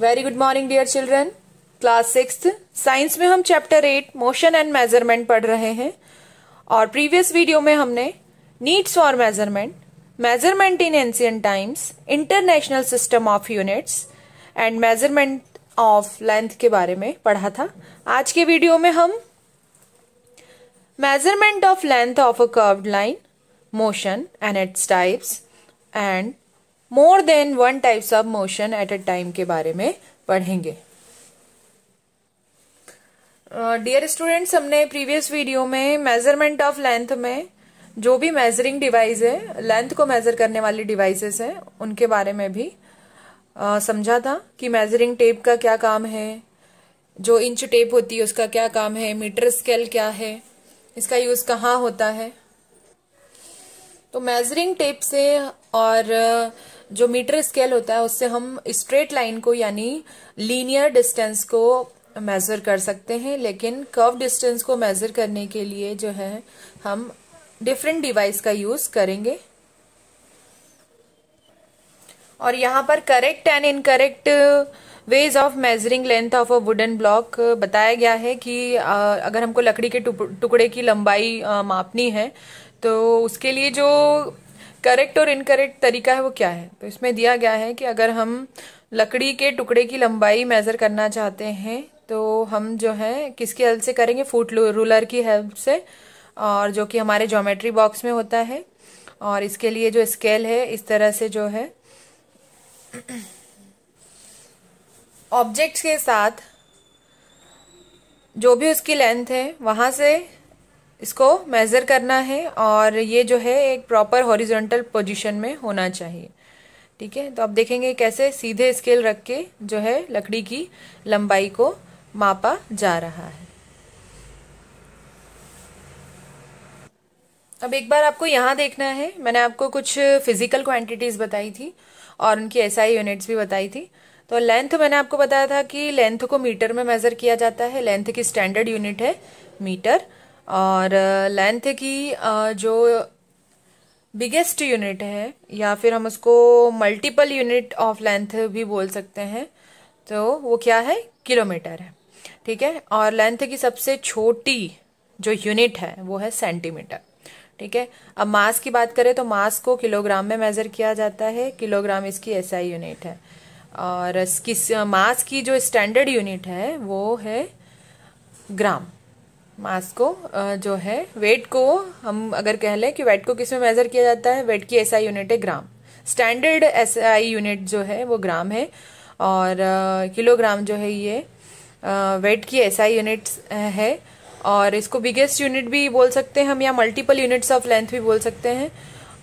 Very good morning dear children class six science में हम chapter eight motion and measurement पढ़ रहे हैं और प्रीवियस वीडियो में हमने needs for measurement measurement in ancient times international system of units and measurement of length के बारे में पढ़ा था आज के वीडियो में हम measurement of length of a curved line motion and its types and more than one types of motion at a time के बारे में पढ़ेंगे डियर uh, स्टूडेंट्स हमने प्रीवियस वीडियो में मेजरमेंट ऑफ लेंथ में जो भी मेजरिंग डिवाइस है लेंथ को मेजर करने वाली डिवाइसेस हैं उनके बारे में भी uh, समझा था कि मेजरिंग टेप का क्या काम है जो इंच टेप होती है उसका क्या काम है मीटर स्केल क्या है इसका यूज कहाँ होता है तो मेजरिंग टेप से और uh, जो मीटर स्केल होता है उससे हम स्ट्रेट लाइन को यानी लीनियर डिस्टेंस को मेज़र कर सकते हैं लेकिन कर्व डिस्टेंस को मेज़र करने के लिए जो है हम डिफरेंट डिवाइस का यूज़ करेंगे और यहां पर correct and incorrect ways of measuring length of a wooden block बताया गया है कि अगर हमको लकड़ी के टुकड़े की लंबाई मापनी है तो उसके लिए जो करेक्ट और इनकरेक्ट तरीका है वो क्या है तो इसमें दिया गया है कि अगर हम लकड़ी के टुकड़े की लंबाई मेज़र करना चाहते हैं तो हम जो है किसकी हेल्प से करेंगे फूट रूलर की हेल्प से और जो कि हमारे जोमेट्री बॉक्स में होता है और इसके लिए जो स्केल है इस तरह से जो है ऑब्जेक्ट्स के साथ जो भी उसकी लेंथ है वहाँ से इसको मेज़र करना है और ये जो है एक प्रॉपर हॉरिजॉन्टल पोजीशन में होना चाहिए ठीक है तो आप देखेंगे कैसे सीधे स्केल रख के जो है लकड़ी की लंबाई को मापा जा रहा है अब एक बार आपको यहाँ देखना है मैंने आपको कुछ फिजिकल क्वांटिटीज़ बताई थी और उनकी एसआई यूनिट्स भी बताई थी तो लेंथ मैंने आपको बताया था कि लेंथ को मीटर में मेज़र किया जाता है लेंथ की स्टैंडर्ड यूनिट है मीटर और लेंथ की जो बिगेस्ट यूनिट है या फिर हम उसको मल्टीपल यूनिट ऑफ लेंथ भी बोल सकते हैं तो वो क्या है किलोमीटर है ठीक है और लेंथ की सबसे छोटी जो यूनिट है वो है सेंटीमीटर ठीक है अब मास की बात करें तो मास को किलोग्राम में मेजर किया जाता है किलोग्राम इसकी एसआई यूनिट है और किस मास की जो स्टैंडर्ड यूनिट है वो है ग्राम मास को जो है वेट को हम अगर कह लें कि वेट को किस में मेजर किया जाता है वेट की एसआई यूनिट है ग्राम स्टैंडर्ड एसआई यूनिट जो है वो ग्राम है और किलोग्राम जो है ये वेट की एसआई यूनिट है और इसको बिगेस्ट यूनिट भी बोल सकते हैं हम या मल्टीपल यूनिट्स ऑफ लेंथ भी बोल सकते हैं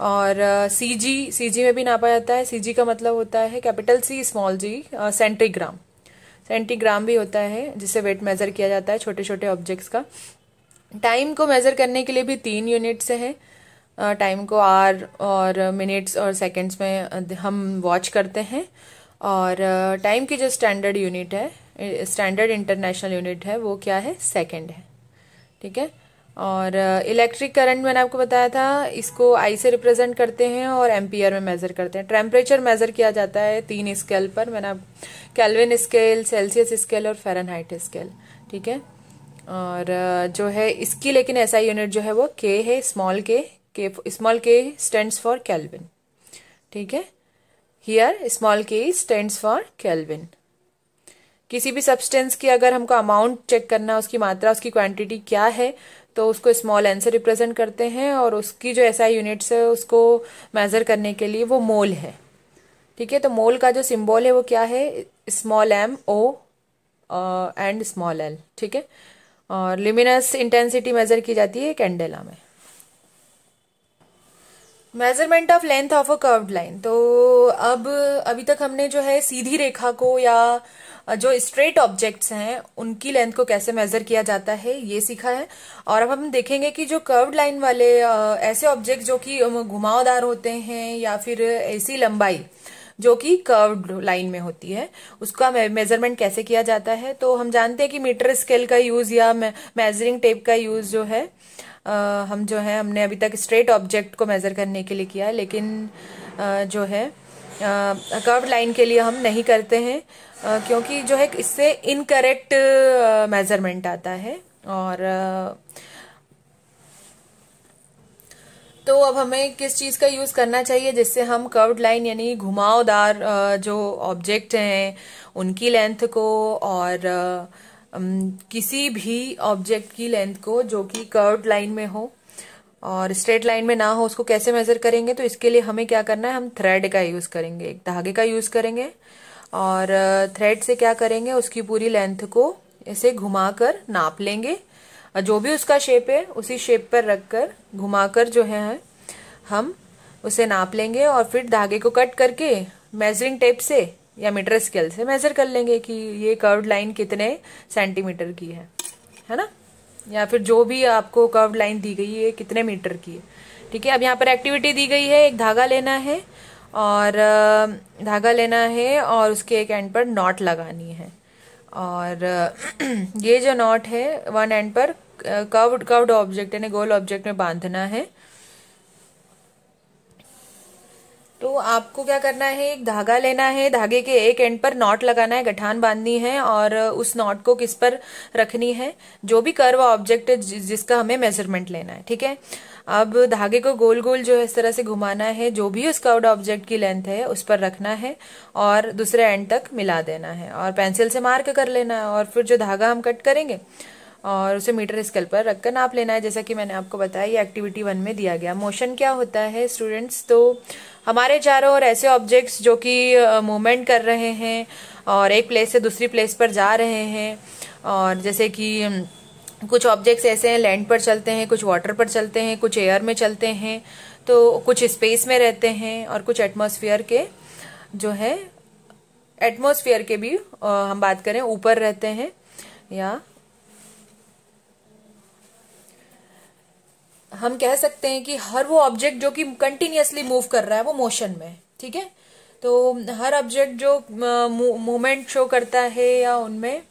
और सी जी सी जी में भी नापा जाता है सी जी का मतलब होता है कैपिटल सी स्मॉल जी ग्राम टेंटीग्राम भी होता है जिसे वेट मेज़र किया जाता है छोटे छोटे ऑब्जेक्ट्स का टाइम को मेज़र करने के लिए भी तीन यूनिट्स हैं है टाइम को आर और मिनट्स और सेकेंड्स में हम वॉच करते हैं और टाइम की जो स्टैंडर्ड यूनिट है स्टैंडर्ड इंटरनेशनल यूनिट है वो क्या है सेकेंड है ठीक है और इलेक्ट्रिक करंट मैंने आपको बताया था इसको आई से रिप्रेजेंट करते हैं और एम्पियर में मेज़र करते हैं टेम्परेचर मेज़र किया जाता है तीन स्केल पर मैंने आप कैलविन स्केल सेल्सियस स्केल और फ़ारेनहाइट स्केल ठीक है और जो है इसकी लेकिन ऐसा यूनिट जो है वो के है स्मॉल के के small K stands for Kelvin ठीक है here small K stands for Kelvin किसी भी सब्सटेंस की अगर हमको अमाउंट चेक करना उसकी मात्रा उसकी क्वांटिटी क्या है तो उसको स्मॉल एन से रिप्रेजेंट करते हैं और उसकी जो ऐसा यूनिट्स है उसको मेज़र करने के लिए वो मोल है ठीक है तो मोल का जो सिंबल है वो क्या है small M O and small L ठीक है और लिमिनस इंटेंसिटी मेजर की जाती है कैंडेला में measurement of length of a curved line तो अब अभी तक हमने जो है सीधी रेखा को या जो स्ट्रेट ऑब्जेक्ट्स हैं उनकी लेंथ को कैसे मेजर किया जाता है ये सीखा है और अब हम देखेंगे कि जो कर्व्ड लाइन वाले ऐसे ऑब्जेक्ट जो कि घुमावदार होते हैं या फिर ऐसी लंबाई जो कि कर्व्ड लाइन में होती है उसका मेजरमेंट कैसे किया जाता है तो हम जानते हैं कि मीटर स्केल का यूज या मेजरिंग टेप का यूज जो है आ, हम जो है हमने अभी तक स्ट्रेट ऑब्जेक्ट को मेजर करने के लिए किया है लेकिन आ, जो है कर्व लाइन के लिए हम नहीं करते हैं आ, क्योंकि जो है इससे इनकरेक्ट मेज़रमेंट आता है और आ, तो अब हमें किस चीज़ का यूज़ करना चाहिए जिससे हम कर्व्ड लाइन यानी घुमावदार जो ऑब्जेक्ट हैं उनकी लेंथ को और किसी भी ऑब्जेक्ट की लेंथ को जो कि कर्व्ड लाइन में हो और स्ट्रेट लाइन में ना हो उसको कैसे मेजर करेंगे तो इसके लिए हमें क्या करना है हम थ्रेड का यूज करेंगे एक धागे का यूज करेंगे और थ्रेड से क्या करेंगे उसकी पूरी लेंथ को ऐसे घुमाकर नाप लेंगे जो भी उसका शेप है उसी शेप पर रखकर घुमाकर जो है हम उसे नाप लेंगे और फिर धागे को कट करके मेजरिंग टेप से या मीटर स्केल से मेजर कर लेंगे कि ये कर्व लाइन कितने सेंटीमीटर की है है ना या फिर जो भी आपको कर्व लाइन दी गई है कितने मीटर की है ठीक है अब यहाँ पर एक्टिविटी दी गई है एक धागा लेना है और धागा लेना है और उसके एक एंड पर नॉट लगानी है और ये जो नॉट है वन एंड पर कर्व्ड कर्व्ड ऑब्जेक्ट यानी गोल ऑब्जेक्ट में बांधना है तो आपको क्या करना है एक धागा लेना है धागे के एक एंड पर नॉट लगाना है गठान बांधनी है और उस नॉट को किस पर रखनी है जो भी कर्व ऑब्जेक्ट है जिसका हमें मेजरमेंट लेना है ठीक है अब धागे को गोल गोल जो है इस तरह से घुमाना है जो भी उस कर्व ऑब्जेक्ट की लेंथ है उस पर रखना है और दूसरे एंड तक मिला देना है और पेंसिल से मार्क कर लेना है और फिर जो धागा हम कट करेंगे और उसे मीटर स्केल पर रखकर नाप लेना है जैसा कि मैंने आपको बताया ये एक्टिविटी वन में दिया गया मोशन क्या होता है स्टूडेंट्स तो हमारे चारों ओर ऐसे ऑब्जेक्ट्स जो कि मूवमेंट कर रहे हैं और एक प्लेस से दूसरी प्लेस पर जा रहे हैं और जैसे कि कुछ ऑब्जेक्ट्स ऐसे हैं लैंड पर चलते हैं कुछ वाटर पर चलते हैं कुछ एयर में चलते हैं तो कुछ स्पेस में रहते हैं और कुछ एटमोसफियर के जो है एटमोसफियर के भी हम बात करें ऊपर रहते हैं या हम कह सकते हैं कि हर वो ऑब्जेक्ट जो कि कंटिन्यूसली मूव कर रहा है वो मोशन में ठीक है तो हर ऑब्जेक्ट जो मूवमेंट शो करता है या उनमें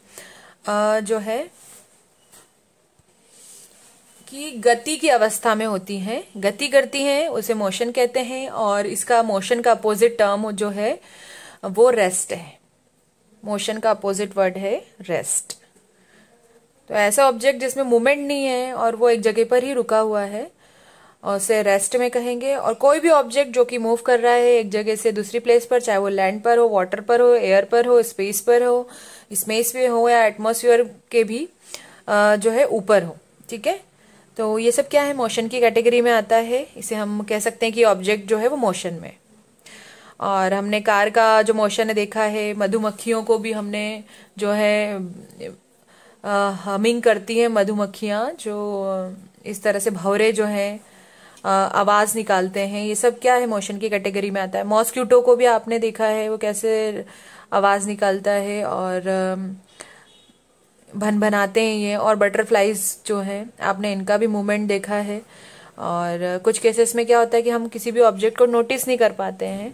जो है कि गति की अवस्था में होती है गति करती है उसे मोशन कहते हैं और इसका मोशन का अपोजिट टर्म जो है वो रेस्ट है मोशन का अपोजिट वर्ड है रेस्ट तो ऐसा ऑब्जेक्ट जिसमें मूवमेंट नहीं है और वो एक जगह पर ही रुका हुआ है और उसे रेस्ट में कहेंगे और कोई भी ऑब्जेक्ट जो कि मूव कर रहा है एक जगह से दूसरी प्लेस पर चाहे वो लैंड पर हो वाटर पर हो एयर पर हो स्पेस पर हो स्पेस में हो या एटमोसफियर के भी जो है ऊपर हो ठीक है तो ये सब क्या है मोशन की कैटेगरी में आता है इसे हम कह सकते हैं कि ऑब्जेक्ट जो है वो मोशन में और हमने कार का जो मोशन है देखा है मधुमक्खियों को भी हमने जो है हमिंग करती हैं मधुमक्खियाँ जो इस तरह से भवरे जो हैं आवाज़ निकालते हैं ये सब क्या है मोशन की कैटेगरी में आता है मॉस्क्यूटो को भी आपने देखा है वो कैसे आवाज़ निकालता है और भन भनाते हैं ये और बटरफ्लाइज जो हैं आपने इनका भी मूवमेंट देखा है और कुछ केसेस में क्या होता है कि हम किसी भी ऑब्जेक्ट को नोटिस नहीं कर पाते हैं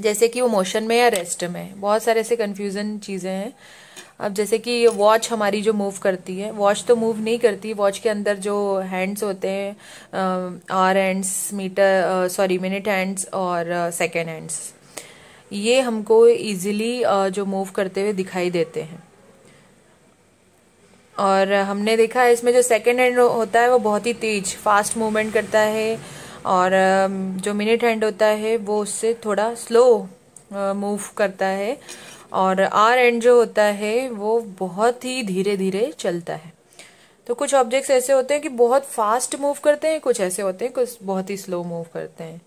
जैसे कि वो मोशन में या रेस्ट में बहुत सारे ऐसे कन्फ्यूज़न चीज़ें हैं अब जैसे कि वॉच हमारी जो मूव करती है वॉच तो मूव नहीं करती वॉच के अंदर जो हैंड्स होते हैं hour hands metre sorry minute hands और सेकेंड हैंड्स ये हमको इजीली जो मूव करते हुए दिखाई देते हैं और हमने देखा है इसमें जो सेकेंड हैंड होता है वो बहुत ही तेज फास्ट मूवमेंट करता है और जो मिनट हैंड होता है वो उससे थोड़ा स्लो मूव करता है और आर एंड जो होता है वो बहुत ही धीरे धीरे चलता है तो कुछ ऑब्जेक्ट्स ऐसे होते हैं कि बहुत फास्ट मूव करते हैं कुछ ऐसे होते हैं कुछ बहुत ही स्लो मूव करते हैं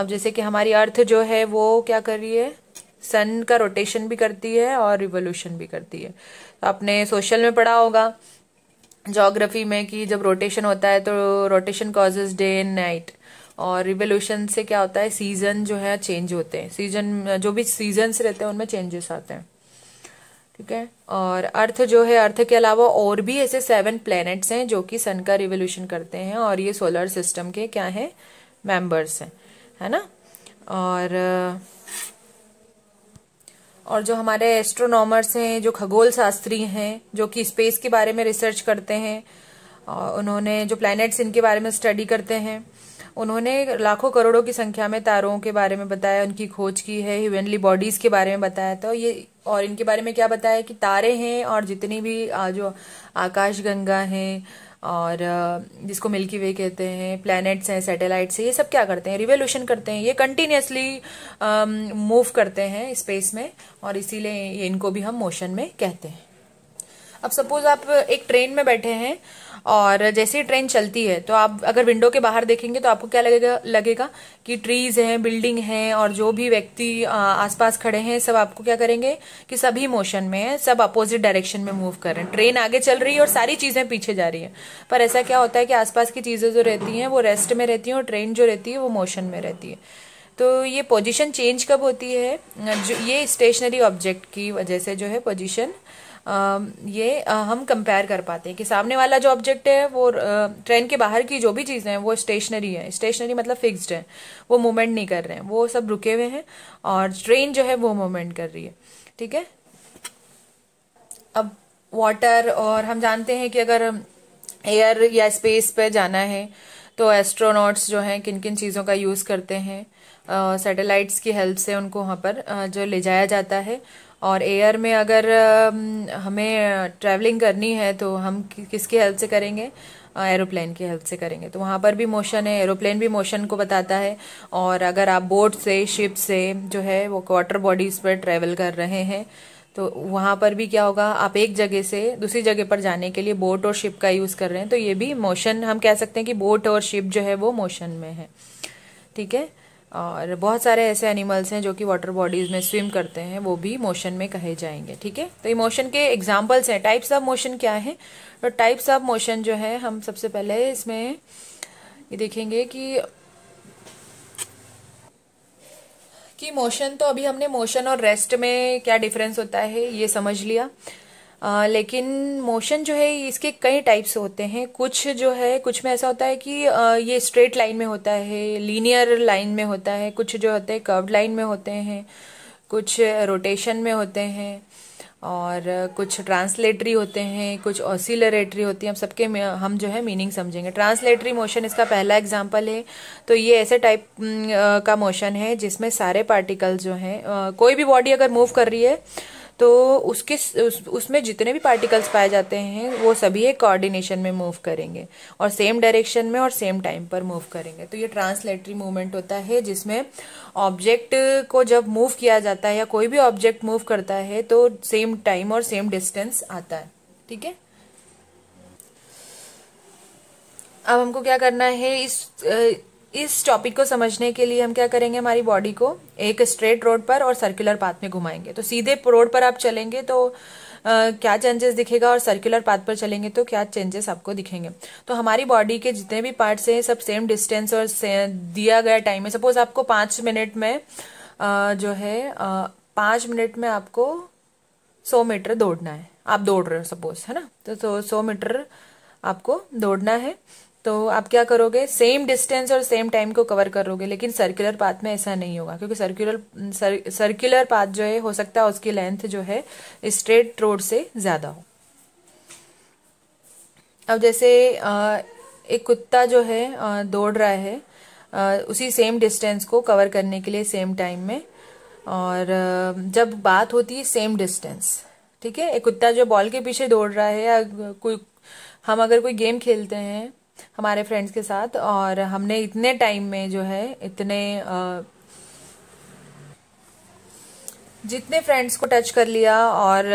अब जैसे कि हमारी अर्थ जो है वो क्या कर रही है सन का रोटेशन भी करती है और रिवोल्यूशन भी करती है तो आपने सोशल में पढ़ा होगा जोग्राफी में कि जब रोटेशन होता है तो rotation causes day and night और रिवोल्यूशन से क्या होता है सीजन जो है चेंज होते हैं सीजन जो भी सीजन्स रहते हैं उनमें चेंजेस आते हैं ठीक है और अर्थ जो है अर्थ के अलावा और भी ऐसे सेवन प्लैनेट्स हैं जो कि सन का रिवोल्यूशन करते हैं और ये सोलर सिस्टम के क्या है मेंबर्स हैं है ना और और जो हमारे एस्ट्रोनॉमर्स हैं जो खगोल शास्त्री हैं जो कि स्पेस के बारे में रिसर्च करते हैं और उन्होंने जो प्लैनेट्स इनके बारे में स्टडी करते हैं उन्होंने लाखों करोड़ों की संख्या में तारों के बारे में बताया उनकी खोज की है ह्यूमनली बॉडीज के बारे में बताया तो ये और इनके बारे में क्या बताया कि तारे हैं और जितनी भी जो आकाश गंगा हैं और जिसको मिल्की वे कहते हैं प्लैनेट्स हैं सैटेलाइट्स हैं ये सब क्या करते हैं रिवोल्यूशन करते हैं ये कंटिन्यूसली मूव um, करते हैं स्पेस में और इसीलिए इनको भी हम मोशन में कहते हैं अब सपोज आप एक ट्रेन में बैठे हैं और जैसे ही ट्रेन चलती है तो आप अगर विंडो के बाहर देखेंगे तो आपको क्या लगेगा लगेगा कि ट्रीज हैं बिल्डिंग हैं और जो भी व्यक्ति आसपास खड़े हैं सब आपको क्या करेंगे कि सभी मोशन में है सब अपोजिट डायरेक्शन में मूव कर रहे हैं ट्रेन आगे चल रही है और सारी चीजें पीछे जा रही है पर ऐसा क्या होता है कि आसपास की चीजें जो रहती हैं वो रेस्ट में रहती हैं और ट्रेन जो रहती है वो मोशन में रहती है तो ये पोजिशन चेंज कब होती है जो ये स्टेशनरी ऑब्जेक्ट की वजह से जो है पोजीशन ये हम कंपेयर कर पाते हैं कि सामने वाला जो ऑब्जेक्ट है वो ट्रेन के बाहर की जो भी चीज़ें हैं वो स्टेशनरी है स्टेशनरी मतलब फिक्स्ड है वो मूवमेंट नहीं कर रहे हैं वो सब रुके हुए हैं और ट्रेन जो है वो मूवमेंट कर रही है ठीक है अब वाटर और हम जानते हैं कि अगर एयर या स्पेस पे जाना है तो एस्ट्रोनॉट्स जो हैं किन किन चीज़ों का यूज़ करते हैं सैटेलाइट्स की हेल्प से उनको वहाँ पर uh, जो ले जाया जाता है और एयर में अगर uh, हमें ट्रैवलिंग करनी है तो हम कि, किसकी हेल्प से करेंगे एरोप्लेन की हेल्प से करेंगे तो वहाँ पर भी मोशन है एरोप्लेन भी मोशन को बताता है और अगर आप बोट से शिप से जो है वो वाटर बॉडीज पर ट्रैवल कर रहे हैं तो वहाँ पर भी क्या होगा आप एक जगह से दूसरी जगह पर जाने के लिए बोट और शिप का यूज़ कर रहे हैं तो ये भी मोशन हम कह सकते हैं कि बोट और शिप जो है वो मोशन में है ठीक है और बहुत सारे ऐसे एनिमल्स हैं जो कि वाटर बॉडीज़ में स्विम करते हैं वो भी मोशन में कहे जाएंगे ठीक है तो इमोशन के एग्जाम्पल्स हैं टाइप्स ऑफ मोशन क्या है तो टाइप्स ऑफ मोशन जो है हम सबसे पहले इसमें ये देखेंगे कि कि मोशन तो अभी हमने मोशन और रेस्ट में क्या डिफरेंस होता है ये समझ लिया आ, लेकिन मोशन जो है इसके कई टाइप्स होते हैं कुछ जो है कुछ में ऐसा होता है कि आ, ये स्ट्रेट लाइन में होता है लीनियर लाइन में होता है कुछ जो होते हैं कर्व लाइन में होते हैं कुछ रोटेशन में होते हैं और कुछ ट्रांसलेटरी होते हैं कुछ ऑसिलरेटरी होती हैं हम सबके हम जो है मीनिंग समझेंगे ट्रांसलेटरी मोशन इसका पहला एग्जाम्पल है तो ये ऐसे टाइप का मोशन है जिसमें सारे पार्टिकल जो हैं कोई भी बॉडी अगर मूव कर रही है तो उसके उस, उसमें जितने भी पार्टिकल्स पाए जाते हैं वो सभी एक कोऑर्डिनेशन में मूव करेंगे और सेम डायरेक्शन में और सेम टाइम पर मूव करेंगे तो ये ट्रांसलेटरी मूवमेंट होता है जिसमें ऑब्जेक्ट को जब मूव किया जाता है या कोई भी ऑब्जेक्ट मूव करता है तो सेम टाइम और सेम डिस्टेंस आता है ठीक है अब हमको क्या करना है इस इस टॉपिक को समझने के लिए हम क्या करेंगे हमारी बॉडी को एक स्ट्रेट रोड पर और सर्कुलर पाथ में घुमाएंगे तो सीधे रोड पर आप चलेंगे तो आ, क्या चेंजेस दिखेगा और सर्कुलर पाथ पर चलेंगे तो क्या चेंजेस आपको दिखेंगे तो हमारी बॉडी के जितने भी पार्ट्स हैं सब सेम डिस्टेंस और से, दिया गया टाइम है सपोज आपको पांच मिनट में आ, जो है पांच मिनट में आपको सौ मीटर दौड़ना है आप दौड़ रहे हो सपोज है ना तो सौ मीटर आपको दौड़ना है तो आप क्या करोगे सेम डिस्टेंस और सेम टाइम को कवर करोगे लेकिन सर्कुलर पाथ में ऐसा नहीं होगा क्योंकि सर्कुलर सर्कुलर पाथ जो है हो सकता है उसकी लेंथ जो है स्ट्रेट रोड से ज़्यादा हो अब जैसे एक कुत्ता जो है दौड़ रहा है उसी सेम डिस्टेंस को कवर करने के लिए सेम टाइम में और जब बात होती है सेम डिस्टेंस ठीक है एक कुत्ता जो बॉल के पीछे दौड़ रहा है या कोई हम अगर कोई गेम खेलते हैं हमारे फ्रेंड्स के साथ और हमने इतने टाइम में जो है इतने जितने फ्रेंड्स को टच कर लिया और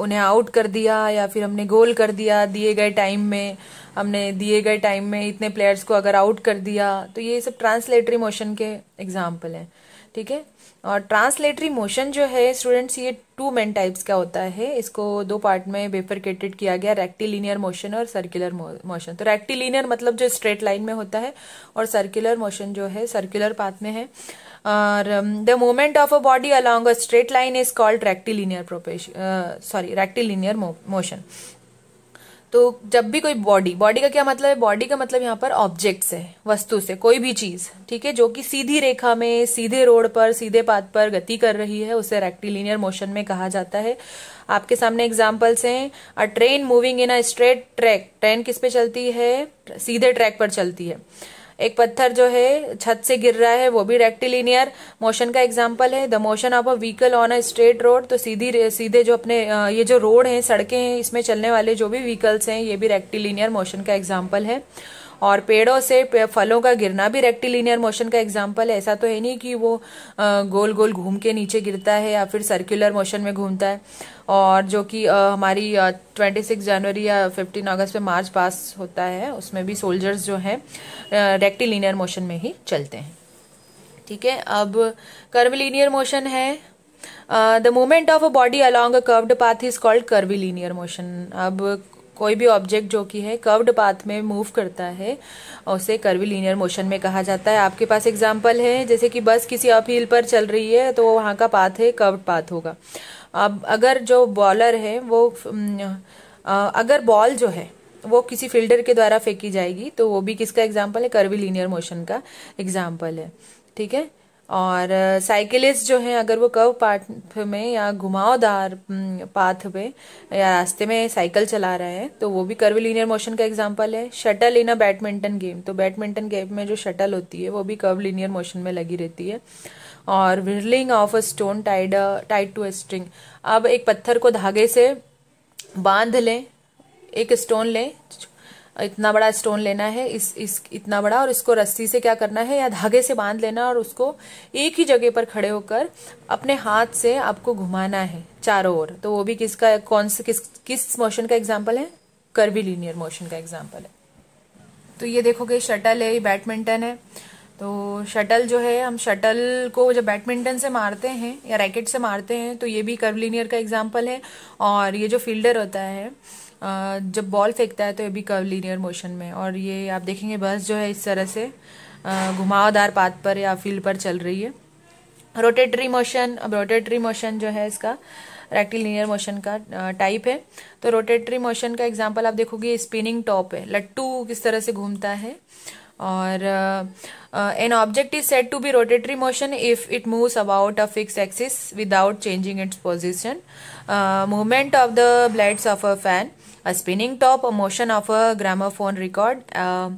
उन्हें आउट कर दिया या फिर हमने गोल कर दिया दिए गए टाइम में हमने दिए गए टाइम में इतने प्लेयर्स को अगर आउट कर दिया तो ये सब ट्रांसलेटरी मोशन के एग्जाम्पल हैं ठीक है और ट्रांसलेटरी मोशन जो है स्टूडेंट्स ये टू मेन टाइप्स का होता है इसको दो पार्ट में बेफरकेटेड किया गया रेक्टिलिनियर मोशन और सर्कुलर मोशन तो रेक्टिलीनियर मतलब जो स्ट्रेट लाइन में होता है और सर्कुलर मोशन जो है सर्कुलर पाथ में है और the movement of a body along a straight line is called rectilinear प्रोपेश सॉरी रेक्टिलीनियर मोशन तो जब भी कोई बॉडी बॉडी का क्या मतलब है बॉडी का मतलब यहाँ पर ऑब्जेक्ट से वस्तु से कोई भी चीज ठीक है जो कि सीधी रेखा में सीधे रोड पर सीधे पाथ पर गति कर रही है उसे रेक्टिलिनियर मोशन में कहा जाता है आपके सामने एग्जाम्पल्स हैं a train moving in a straight track train किस पे चलती है सीधे ट्रैक पर चलती है एक पत्थर जो है छत से गिर रहा है वो भी रेक्टिलिनियर मोशन का एग्जाम्पल है the motion of a vehicle on a straight road तो सीधी सीधे जो अपने ये जो रोड है सड़कें हैं इसमें चलने वाले जो भी व्हीकल्स हैं ये भी रेक्टिलिनियर मोशन का एग्जाम्पल है और पेड़ों से फलों का गिरना भी रेक्टिलिनियर मोशन का एग्जाम्पल है ऐसा तो है नहीं कि वो गोल गोल घूम के नीचे गिरता है या फिर सर्कुलर मोशन में घूमता है और जो कि हमारी ट्वेंटी सिक्स जनवरी या फिफ्टीन अगस्त पे मार्च पास होता है उसमें भी सोल्जर्स जो हैं रेक्टिलिनियर मोशन में ही चलते हैं ठीक है अब कर्वलीनियर मोशन है the movement of a body along a curved path is called curvilinear motion अब कोई भी ऑब्जेक्ट जो कि है कर्व्ड पाथ में मूव करता है उसे कर्वी लीनियर मोशन में कहा जाता है आपके पास एग्जाम्पल है जैसे कि बस किसी अपील पर चल रही है तो वहाँ का पाथ है कर्व्ड पाथ होगा अब अगर जो बॉलर है वो अगर बॉल जो है वो किसी फील्डर के द्वारा फेंकी जाएगी तो वो भी किसका एग्जाम्पल है कर्वी लीनियर मोशन का एग्जाम्पल है ठीक है और साइकिलिस्ट जो हैं अगर वो कर्व पाथ में या घुमावदार पाथ पे या रास्ते में साइकिल चला रहे हैं तो वो भी कर्व लीनियर मोशन का एग्जाम्पल है shuttle in a badminton game तो बैडमिंटन गेम में जो शटल होती है वो भी कर्व लीनियर मोशन में लगी रहती है और whirling of a stone tied tied to a string अब एक पत्थर को धागे से बांध लें एक स्टोन लें इतना बड़ा स्टोन लेना है इस इस इतना बड़ा और इसको रस्सी से क्या करना है या धागे से बांध लेना और उसको एक ही जगह पर खड़े होकर अपने हाथ से आपको घुमाना है चारों ओर तो वो भी किसका कौन से किस किस मोशन का एग्जाम्पल है कर्वीलिनियर मोशन का एग्जाम्पल है तो ये देखोगे शटल है ये बैडमिंटन है तो शटल जो है हम शटल को जब बैडमिंटन से मारते हैं या रैकेट से मारते हैं तो ये भी कर्वलीनियर का एग्जाम्पल है और ये जो फील्डर होता है जब बॉल फेंकता है तो ये भी कर्व लीनियर मोशन में और ये आप देखेंगे बस जो है इस तरह से घुमावदार पाथ पर या फील्ड पर चल रही है रोटेटरी मोशन अब रोटेटरी मोशन जो है इसका लीनियर मोशन का टाइप है तो रोटेटरी मोशन का एग्जाम्पल आप देखोगे स्पिनिंग टॉप है लट्टू किस तरह से घूमता है और an object is said to be rotatory motion if it moves about a fix axis without changing its position movement of the blades of a fan a spinning top, a motion of a gramophone record, uh,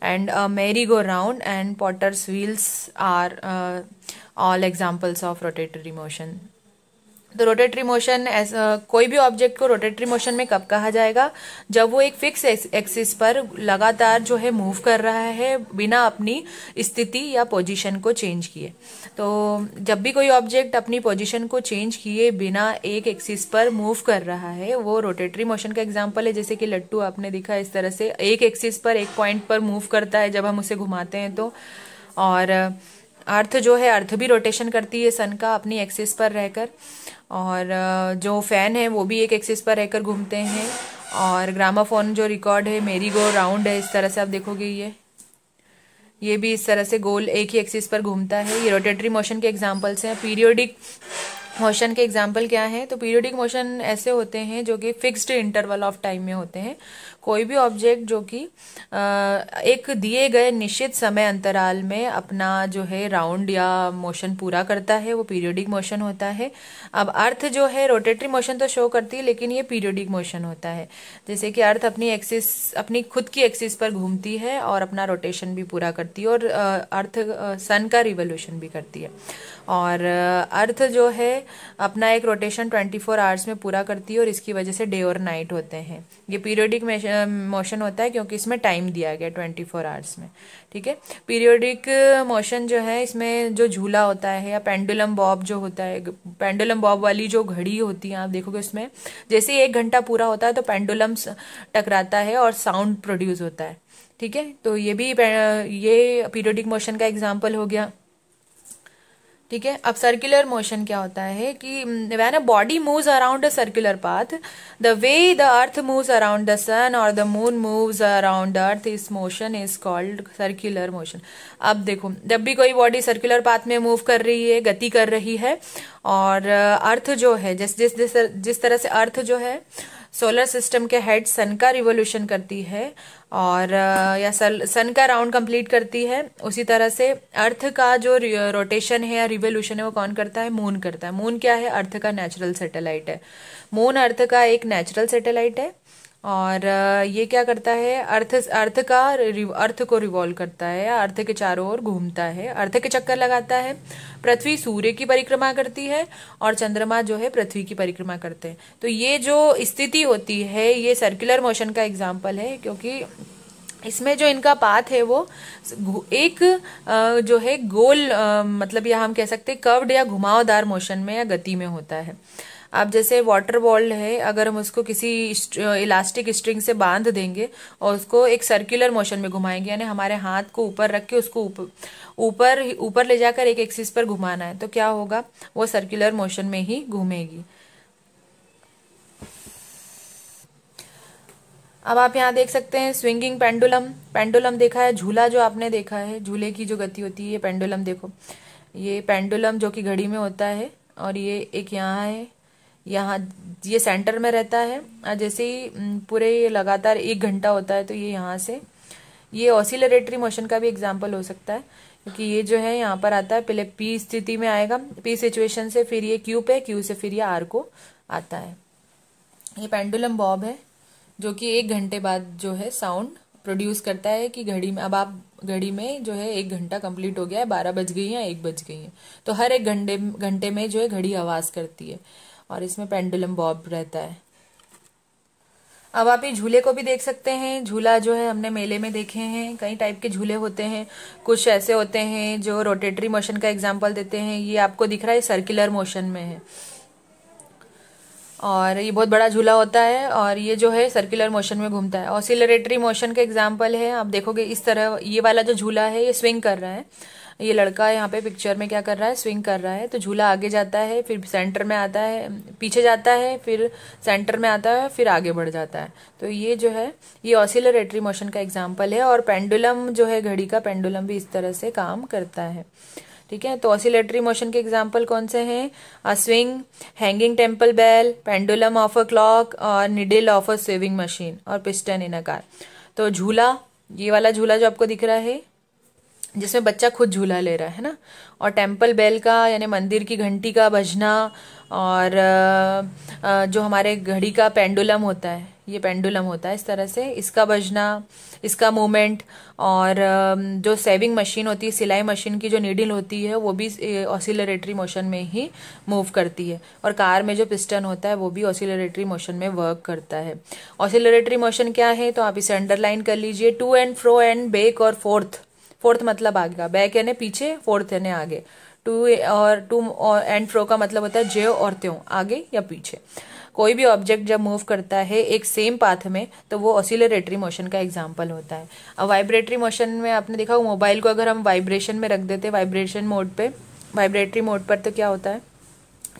and a merry-go-round and Potter's wheels are uh, all examples of rotatory motion. तो rotatory motion कोई भी object को rotatory motion में कब कहा जाएगा जब वो एक फिक्स एक्सिस पर लगातार जो है मूव कर रहा है बिना अपनी स्थिति या पोजीशन को चेंज किए तो जब भी कोई ऑब्जेक्ट अपनी पोजीशन को चेंज किए बिना एक एक्सिस पर मूव कर रहा है वो रोटेटरी मोशन का एग्जाम्पल है जैसे कि लट्टू आपने देखा इस तरह से एक एक्सिस पर एक पॉइंट पर मूव करता है जब हम उसे घुमाते हैं तो और अर्थ जो है अर्थ भी रोटेशन करती है सन का अपनी एक्सिस पर रहकर और जो फ़ैन है वो भी एक एक्सिस पर रहकर घूमते हैं और ग्रामाफोन जो रिकॉर्ड है मेरी गो राउंड है इस तरह से आप देखोगे ये ये भी इस तरह से गोल एक ही एक्सिस पर घूमता है ये रोटेटरी मोशन के एग्जाम्पल्स हैं पीरियोडिक मोशन के एग्जाम्पल क्या है तो पीरियोडिक मोशन ऐसे होते हैं जो कि फिक्स्ड इंटरवल ऑफ टाइम में होते हैं कोई भी ऑब्जेक्ट जो कि एक दिए गए निश्चित समय अंतराल में अपना जो है राउंड या मोशन पूरा करता है वो पीरियोडिक मोशन होता है अब अर्थ जो है रोटेटरी मोशन तो शो करती है लेकिन ये पीरियोडिक मोशन होता है जैसे कि अर्थ अपनी एक्सिस अपनी खुद की एक्सिस पर घूमती है और अपना रोटेशन भी पूरा करती है और अर्थ सन का रिवोल्यूशन भी करती है और अर्थ जो है अपना एक रोटेशन 24 आवर्स में पूरा करती है और इसकी वजह से डे और नाइट होते हैं ये पीरियोडिक मोशन होता है क्योंकि इसमें टाइम दिया गया ट्वेंटी फोर आवर्स में ठीक है पीरियोडिक मोशन जो है इसमें जो झूला होता है या पेंडुलम बॉब जो होता है पेंडुलम बॉब वाली जो घड़ी होती है आप देखोगे उसमें जैसे ही एक घंटा पूरा होता है तो पेंडुलम टकराता है और साउंड प्रोड्यूस होता है ठीक है तो ये भी ये पीरियोडिक मोशन का एग्जाम्पल हो गया ठीक है अब सर्कुलर मोशन क्या होता है कि when a body moves around a circular path the way the earth moves around the sun और the moon moves around earth इस motion is called circular motion अब देखो जब भी कोई बॉडी सर्कुलर पाथ में मूव कर रही है गति कर रही है और अर्थ uh, जो है जिस जिस जिस तरह से अर्थ जो है सोलर सिस्टम के हेड सन का रिवोल्यूशन करती है और uh, या सल सन का राउंड कंप्लीट करती है उसी तरह से अर्थ का जो रोटेशन है या रिवोल्यूशन है वो कौन करता है मून करता है मून क्या है अर्थ का नेचुरल सेटेलाइट है मून अर्थ का एक नेचुरल सेटेलाइट है और ये क्या करता है अर्थ अर्थ का अर्थ को रिवॉल्व करता है अर्थ के चारों ओर घूमता है अर्थ के चक्कर लगाता है पृथ्वी सूर्य की परिक्रमा करती है और चंद्रमा जो है पृथ्वी की परिक्रमा करते हैं तो ये जो स्थिति होती है ये सर्कुलर मोशन का एग्जाम्पल है क्योंकि इसमें जो इनका पाथ है वो एक जो है गोल मतलब या हम कह सकते हैं कर्व्ड या घुमावदार मोशन में या गति में होता है आप जैसे वाटर बॉल है अगर हम उसको किसी इलास्टिक स्ट्रिंग से बांध देंगे और उसको एक सर्कुलर मोशन में घुमाएंगे यानी हमारे हाथ को ऊपर रख के उसको ऊपर ऊपर ले जाकर एक एक्सिस पर घुमाना है तो क्या होगा वो सर्कुलर मोशन में ही घूमेगी अब आप यहाँ देख सकते हैं स्विंगिंग पेंडुलम पेंडुलम देखा है झूला जो आपने देखा है झूले की जो गति होती है ये पेंडुलम देखो ये पेंडुलम जो कि घड़ी में होता है और ये एक यहाँ है यहाँ ये सेंटर में रहता है जैसे ही पूरे ये लगातार एक घंटा होता है तो ये यहाँ से ये ऑसिलरेटरी मोशन का भी एग्जाम्पल हो सकता है क्योंकि ये जो है यहाँ पर आता है पहले पी स्थिति में आएगा पी सिचुएशन से फिर ये क्यू पे क्यू से फिर ये आर को आता है ये पेंडुलम बॉब है जो कि एक घंटे बाद जो है साउंड प्रोड्यूस करता है कि घड़ी में अब आप घड़ी में जो है एक घंटा कंप्लीट हो गया है बारह बज गई है एक बज गई है तो हर एक घंटे घंटे में जो है घड़ी आवाज़ करती है और इसमें पेंडुलम बॉब रहता है अब आप ये झूले को भी देख सकते हैं झूला जो है हमने मेले में देखे हैं कई टाइप के झूले होते हैं कुछ ऐसे होते हैं जो रोटेटरी मोशन का एग्जाम्पल देते हैं ये आपको दिख रहा है सर्कुलर मोशन में है और ये बहुत बड़ा झूला होता है और ये जो है सर्कुलर मोशन में घूमता है ऑसिलरेटरी मोशन का एग्जाम्पल है आप देखोगे इस तरह ये वाला जो झूला है ये स्विंग कर रहा है ये लड़का यहाँ पे पिक्चर में क्या कर रहा है स्विंग कर रहा है तो झूला आगे जाता है फिर सेंटर में आता है पीछे जाता है फिर सेंटर में आता है फिर आगे बढ़ जाता है तो ये जो है ये ऑसिलरेटरी मोशन का एग्जाम्पल है और पेंडुलम जो है घड़ी का पेंडुलम भी इस तरह से काम करता है ठीक है तो ऑसिलेटरी मोशन के एग्जाम्पल कौन से हैं swing hanging temple bell pendulum of a clock और needle of a sewing machine और पिस्टन इन अ कार तो झूला ये वाला झूला जो आपको दिख रहा है जिसमें बच्चा खुद झूला ले रहा है ना और टेम्पल बेल का यानी मंदिर की घंटी का बजना और जो हमारे घड़ी का पेंडुलम होता है ये पेंडुलम होता है इस तरह से इसका बजना इसका मूवमेंट और um, जो सेविंग मशीन होती है सिलाई मशीन की जो नीडिल होती है वो भी ऑसिलरेटरी मोशन में ही मूव करती है और कार में जो पिस्टन होता है वो भी ऑसिलरेटरी मोशन में वर्क करता है ऑसिलरेटरी मोशन क्या है तो आप इसे अंडरलाइन कर लीजिए to and fro and back और फोर्थ फोर्थ मतलब आगे बैक यानी पीछे फोर्थ यानी आगे टू और टू एंड फ्रो का मतलब होता है जे और त्यों आगे या पीछे कोई भी ऑब्जेक्ट जब मूव करता है एक सेम पाथ में तो वो ऑसिलेटरी मोशन का एग्जाम्पल होता है अब वाइब्रेटरी मोशन में आपने देखा मोबाइल को अगर हम वाइब्रेशन में रख देते वाइब्रेशन मोड पे वाइब्रेटरी मोड पर तो क्या होता है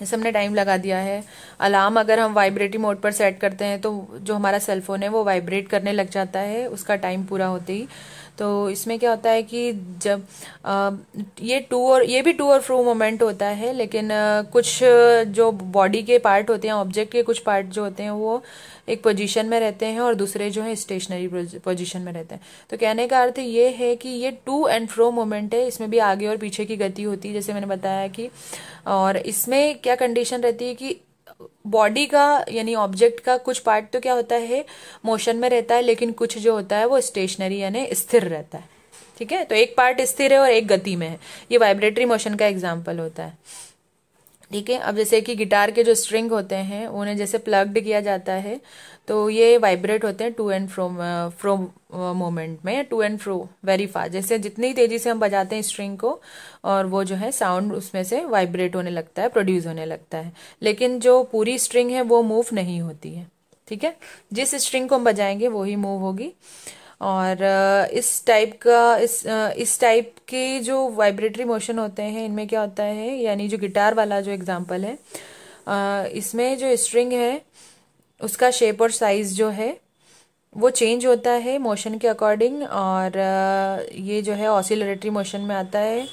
जैसे हमने टाइम लगा दिया है अलार्म अगर हम वाइब्रेटरी मोड पर सेट करते हैं तो जो हमारा सेलफोन है वो वाइब्रेट करने लग जाता है उसका टाइम पूरा होते ही तो इसमें क्या होता है कि जब आ, ये टू और ये भी टू और फ्रो मोमेंट होता है लेकिन आ, कुछ जो बॉडी के पार्ट होते हैं ऑब्जेक्ट के कुछ पार्ट जो होते हैं वो एक पोजीशन में रहते हैं और दूसरे जो है स्टेशनरी पोजीशन में रहते हैं तो कहने का अर्थ ये है कि ये टू एंड फ्रो मोमेंट है इसमें भी आगे और पीछे की गति होती है जैसे मैंने बताया कि और इसमें क्या कंडीशन रहती है कि बॉडी का यानी ऑब्जेक्ट का कुछ पार्ट तो क्या होता है मोशन में रहता है लेकिन कुछ जो होता है वो स्टेशनरी यानी स्थिर रहता है ठीक है तो एक पार्ट स्थिर है और एक गति में है ये वाइब्रेटरी मोशन का एग्जाम्पल होता है ठीक है अब जैसे कि गिटार के जो स्ट्रिंग होते हैं उन्हें जैसे प्लग्ड किया जाता है तो ये वाइब्रेट होते हैं to and fro fro moment में to and fro very fast जैसे जितनी तेजी से हम बजाते हैं स्ट्रिंग को और वो जो है साउंड उसमें से वाइब्रेट होने लगता है प्रोड्यूस होने लगता है लेकिन जो पूरी स्ट्रिंग है वो मूव नहीं होती है ठीक है जिस स्ट्रिंग को हम बजाएंगे वही मूव होगी और इस टाइप का इस इस टाइप के जो वाइब्रेटरी मोशन होते हैं इनमें क्या होता है यानी जो गिटार वाला जो एग्जांपल है इसमें जो स्ट्रिंग है उसका शेप और साइज जो है वो चेंज होता है मोशन के अकॉर्डिंग और ये जो है ऑसिलेटरी मोशन में आता है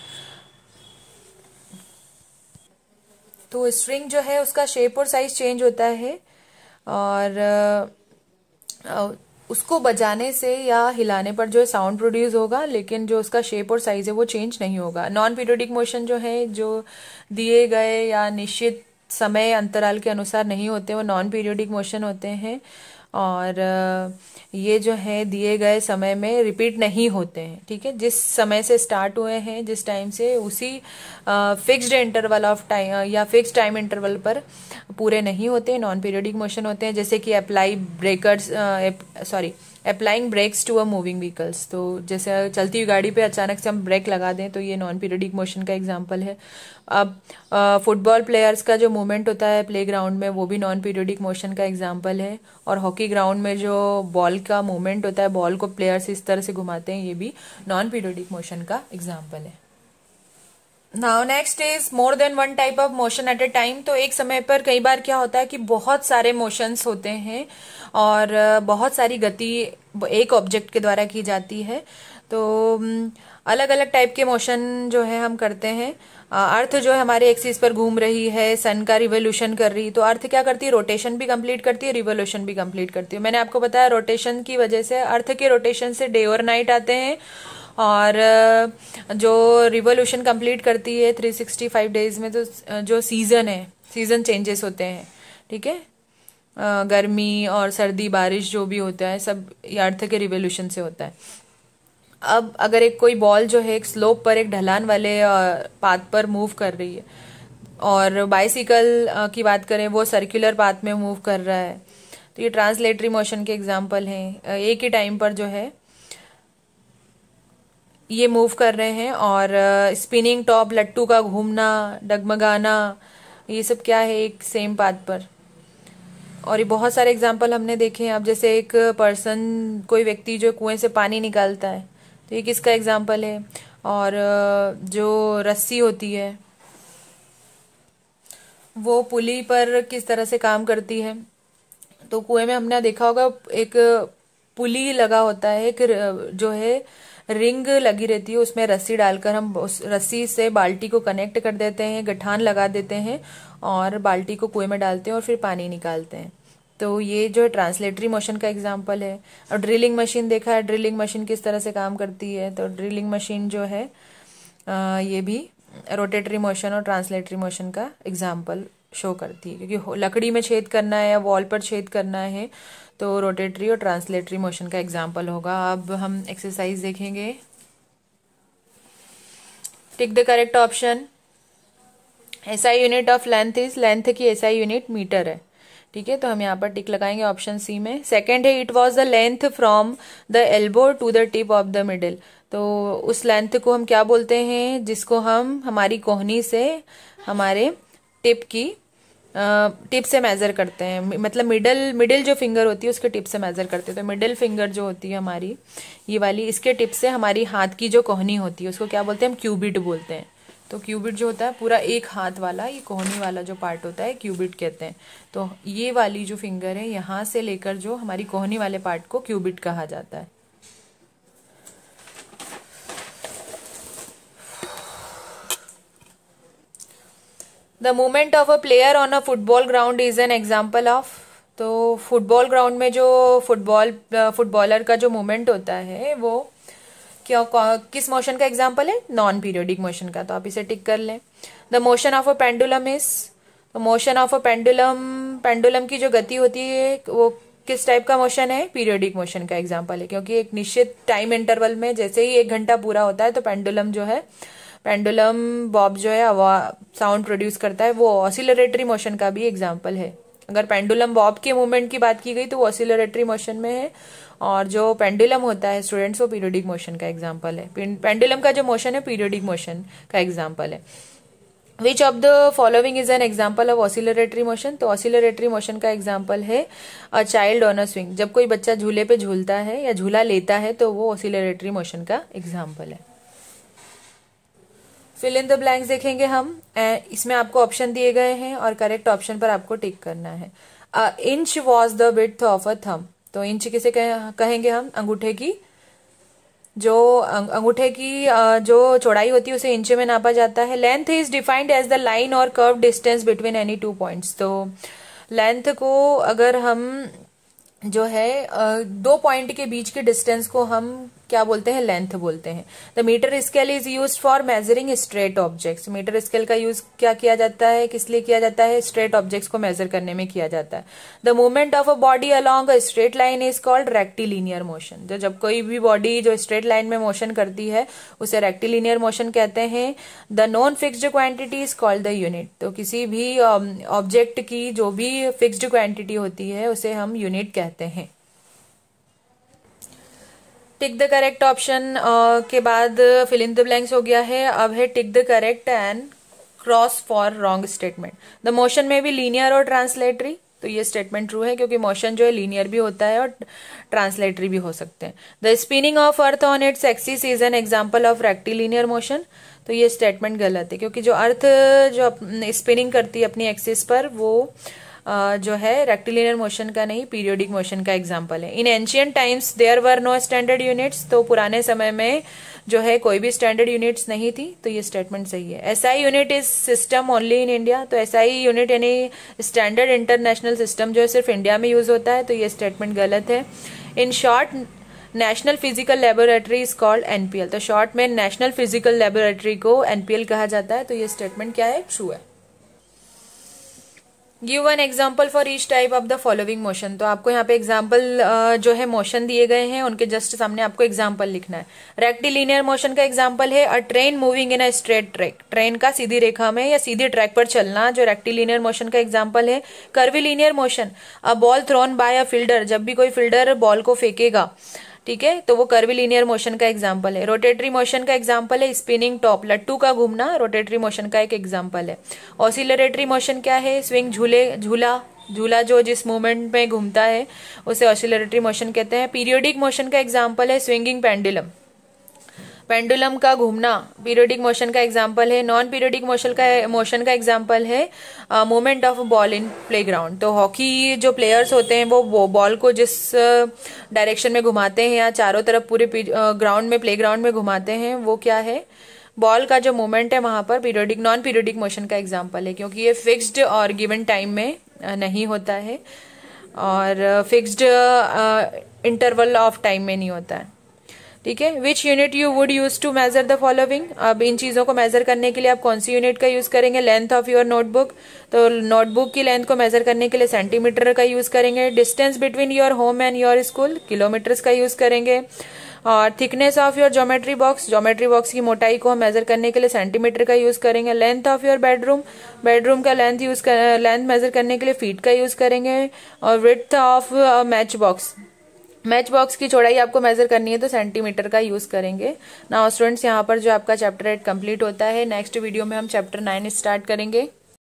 तो स्ट्रिंग जो है उसका शेप और साइज चेंज होता है और उसको बजाने से या हिलाने पर जो है साउंड प्रोड्यूस होगा लेकिन जो उसका शेप और साइज है वो चेंज नहीं होगा नॉन पीरियोडिक मोशन जो है जो दिए गए या निश्चित समय अंतराल के अनुसार नहीं होते वो नॉन पीरियोडिक मोशन होते हैं और ये जो है दिए गए समय में रिपीट नहीं होते हैं ठीक है जिस समय से स्टार्ट हुए हैं जिस टाइम से उसी फिक्स्ड इंटरवल ऑफ टाइम या फिक्स टाइम इंटरवल पर पूरे नहीं होते नॉन पीरियडिक मोशन होते हैं जैसे कि apply breakers sorry applying brakes to a moving vehicles तो जैसे चलती हुई गाड़ी पे अचानक से हम ब्रेक लगा दें तो ये नॉन पीरियडिक मोशन का एग्जाम्पल है अब फुटबॉल प्लेयर्स का जो मूवमेंट होता है प्ले ग्राउंड में वो भी नॉन पीरियडिक मोशन का एग्जाम्पल है और हॉकी ग्राउंड में जो बॉल का मूवमेंट होता है बॉल को प्लेयर्स इस तरह से घुमाते हैं ये भी नॉन पीरियडिक मोशन का एग्जाम्पल है now next is more than one type of motion at a time तो एक समय पर कई बार क्या होता है कि बहुत सारे मोशंस होते हैं और बहुत सारी गति एक ऑब्जेक्ट के द्वारा की जाती है तो अलग अलग टाइप के मोशन जो है हम करते हैं अर्थ जो है हमारे एक्सिस पर घूम रही है सन का रिवोल्यूशन कर रही तो अर्थ क्या करती है रोटेशन भी कंप्लीट करती है रिवोल्यूशन भी कंप्लीट करती है मैंने आपको बताया रोटेशन की वजह से अर्थ के रोटेशन से डे और नाइट आते हैं और जो रिवोल्यूशन कंप्लीट करती है 365 डेज में तो जो सीज़न है सीज़न चेंजेस होते हैं ठीक है गर्मी और सर्दी बारिश जो भी होता है सब यार्थ के रिवोल्यूशन से होता है अब अगर एक कोई बॉल जो है एक स्लोप पर एक ढलान वाले पाथ पर मूव कर रही है और बाइसिकल की बात करें वो सर्कुलर पाथ में मूव कर रहा है तो ये ट्रांसलेटरी मोशन के एग्जाम्पल हैं एक ही टाइम पर जो है ये मूव कर रहे हैं और स्पिनिंग uh, टॉप लट्टू का घूमना डगमगाना ये सब क्या है एक सेम पाथ पर और ये बहुत सारे एग्जाम्पल हमने देखे हैं अब जैसे एक पर्सन कोई व्यक्ति जो कुएं से पानी निकालता है तो ये किसका एग्जाम्पल है और uh, जो रस्सी होती है वो पुली पर किस तरह से काम करती है तो कुएं में हमने देखा होगा एक पुली लगा होता है एक uh, जो है रिंग लगी रहती है उसमें रस्सी डालकर हम उस रस्सी से बाल्टी को कनेक्ट कर देते हैं गठान लगा देते हैं और बाल्टी को कुएं में डालते हैं और फिर पानी निकालते हैं तो ये जो है ट्रांसलेटरी मोशन का एग्जाम्पल है और ड्रिलिंग मशीन देखा है ड्रिलिंग मशीन किस तरह से काम करती है तो ड्रिलिंग मशीन जो है आ, ये भी रोटेटरी मोशन और ट्रांसलेटरी मोशन का एग्जाम्पल शो करती है क्योंकि लकड़ी में छेद करना है या वॉल पर छेद करना है तो रोटेटरी और ट्रांसलेटरी मोशन का एग्जाम्पल होगा अब हम एक्सरसाइज देखेंगे tick the correct option SI unit of length is length की एसआई यूनिट मीटर है ठीक है तो हम यहाँ पर टिक लगाएंगे ऑप्शन सी में सेकंड है it was the length from the elbow to the tip of the middle तो उस लेंथ को हम क्या बोलते हैं जिसको हम हमारी कोहनी से हमारे टिप की टिप से मेज़र करते हैं मतलब मिडल मिडिल जो फिंगर होती है उसके टिप से मेज़र करते हैं तो मिडिल फिंगर जो होती है हमारी ये वाली इसके टिप से हमारी हाथ की जो कोहनी होती है उसको क्या बोलते हैं हम क्यूबिट बोलते हैं तो क्यूबिट जो होता है पूरा एक हाथ वाला ये कोहनी वाला जो पार्ट होता है क्यूबिट कहते हैं तो ये वाली जो फिंगर है यहाँ से लेकर जो हमारी कोहनी वाले पार्ट को क्यूबिट कहा जाता है the movement of a player on a football ground is an example of तो फुटबॉल ग्राउंड में जो फुटबॉल फुटबॉलर uh, का जो मूवमेंट होता है वो क्या किस मोशन का एग्जाम्पल है नॉन पीरियोडिक मोशन का तो आप इसे टिक कर लें the motion of a pendulum is motion of a pendulum pendulum की जो गति होती है वो किस टाइप का मोशन है पीरियोडिक मोशन का एग्जाम्पल है क्योंकि एक निश्चित टाइम इंटरवल में जैसे ही एक घंटा पूरा होता है तो पेंडुलम जो है पेंडुलम बॉब जो है साउंड प्रोड्यूस करता है वो ऑसिलरेटरी मोशन का भी एग्जाम्पल है अगर पेंडुलम बॉब के मूवमेंट की बात की गई तो वो ऑसिलरेटरी मोशन में है और जो पेंडुलम होता है स्टूडेंट्स वो पीरियोडिक मोशन का एग्जाम्पल है पेंडुलम का जो मोशन है पीरियोडिक मोशन का एग्जाम्पल है which of the following is an example of oscillatory motion तो ऑसिलरेटरी मोशन का एग्जाम्पल है a child on a swing जब कोई बच्चा झूले पे झूलता है या झूला लेता है तो वो ऑसिलरेटरी मोशन का एग्जाम्पल है फिल इन द ब्लैंक्स देखेंगे हम इसमें आपको ऑप्शन दिए गए हैं और करेक्ट ऑप्शन पर आपको टिक करना है inch was the width of a thumb तो इंच किसे कह, कहेंगे हम अंगूठे की जो अंगूठे की जो चौड़ाई होती है उसे इंच में नापा जाता है length is defined as the line और curve distance between any two points तो लेंथ को अगर हम जो है दो पॉइंट के बीच के डिस्टेंस को हम क्या बोलते हैं लेंथ बोलते हैं the metre scale is use for measuring straight objects metre scale का यूज क्या किया जाता है किस लिए किया जाता है स्ट्रेट ऑब्जेक्ट्स को मेजर करने में किया जाता है the movement of a body along a straight line is called rectilinear motion जो जब कोई भी बॉडी जो स्ट्रेट लाइन में मोशन करती है उसे रेक्टिलीनियर मोशन कहते हैं the non fixed quantity is called the unit तो किसी भी ऑब्जेक्ट um, की जो भी फिक्स्ड क्वांटिटी होती है उसे हम यूनिट कहते हैं टिक द करेक्ट ऑप्शन के बाद फिल इन द ब्लैंक्स हो गया है अब है tick the correct and cross for wrong statement the motion में भी लीनियर और ट्रांसलेटरी तो ये स्टेटमेंट ट्रू है क्योंकि मोशन जो है लीनियर भी होता है और ट्रांसलेटरी भी हो सकते हैं the spinning of earth on its axis is an example of rectilinear motion तो ये स्टेटमेंट गलत है क्योंकि जो अर्थ जो स्पिनिंग करती है अपनी एक्सिस पर वो uh, जो है रेक्टिलिनियर मोशन का नहीं पीरियोडिक मोशन का एग्जाम्पल है in ancient times there were no standard units तो पुराने समय में जो है कोई भी स्टैंडर्ड यूनिट्स नहीं थी तो ये स्टेटमेंट सही है S I unit is system only in India तो एस आई यूनिट यानी स्टैंडर्ड इंटरनेशनल सिस्टम जो है सिर्फ इंडिया में यूज होता है तो ये स्टेटमेंट गलत है in short national physical laboratory is called NPL तो शॉर्ट में नेशनल फिजिकल लेबोरेटरी को एनपीएल कहा जाता है तो ये स्टेटमेंट क्या है ट्रू है give an example for each type of the following motion तो आपको यहाँ पे एग्जाम्पल uh, जो है मोशन दिए गए हैं उनके जस्ट सामने आपको एग्जाम्पल लिखना है रेक्टिलीनियर मोशन का एग्जाम्पल है a train moving in a straight track train का सीधी रेखा में या सीधे ट्रैक पर चलना जो रेक्टिलीनियर मोशन का एग्जाम्पल है linear motion a ball thrown by a fielder जब भी कोई फील्डर बॉल को फेंकेगा ठीक है तो वो लीनियर मोशन का एग्जाम्पल है रोटेटरी मोशन का एग्जाम्पल है स्पिनिंग टॉप लट्टू का घूमना रोटेटरी मोशन का एक एग्जाम्पल है ऑसिलरेटरी मोशन क्या है स्विंग झूले झूला झूला जो जिस मूवमेंट में घूमता है उसे ऑसिलरेटरी मोशन कहते हैं पीरियोडिक मोशन का एग्जाम्पल है स्विंगिंग पेंडुलम पेंडुलम का घूमना पीरियोडिक मोशन का एग्जाम्पल है नॉन पीरियोडिक मोशन का मोशन का एग्जाम्पल है moment of ball in playground तो हॉकी जो प्लेयर्स होते हैं वो बॉल को जिस डायरेक्शन uh, में घुमाते हैं या चारों तरफ पूरे ग्राउंड uh, में प्ले में घुमाते हैं वो क्या है बॉल का जो मोमेंट है वहां पर पीरियोडिक नॉन पीरियोडिक मोशन का एग्जाम्पल है क्योंकि ये फिक्स्ड और गिवन uh, टाइम में नहीं होता है और फिक्स्ड इंटरवल ऑफ टाइम में नहीं होता है ठीक है which unit you would use to measure the following अब इन चीज़ों को मेजर करने के लिए आप कौन सी यूनिट का यूज़ करेंगे लेंथ ऑफ योर नोटबुक तो नोटबुक की लेंथ को मेजर करने के लिए सेंटीमीटर का यूज़ करेंगे distance between your home and your school kilometres का यूज़ करेंगे और thickness of your geometry box geometry box की मोटाई को हम मेजर करने के लिए सेंटीमीटर का यूज़ करेंगे length of your bedroom bedroom का लेंथ यूज लेंथ मेजर करने के लिए फीट का यूज़ करेंगे और width of match box match box की चौड़ाई आपको मेजर करनी है तो सेंटीमीटर का यूज करेंगे ना स्टूडेंट्स यहाँ पर जो आपका चैप्टर एट कंप्लीट होता है नेक्स्ट वीडियो में हम चैप्टर नाइन स्टार्ट करेंगे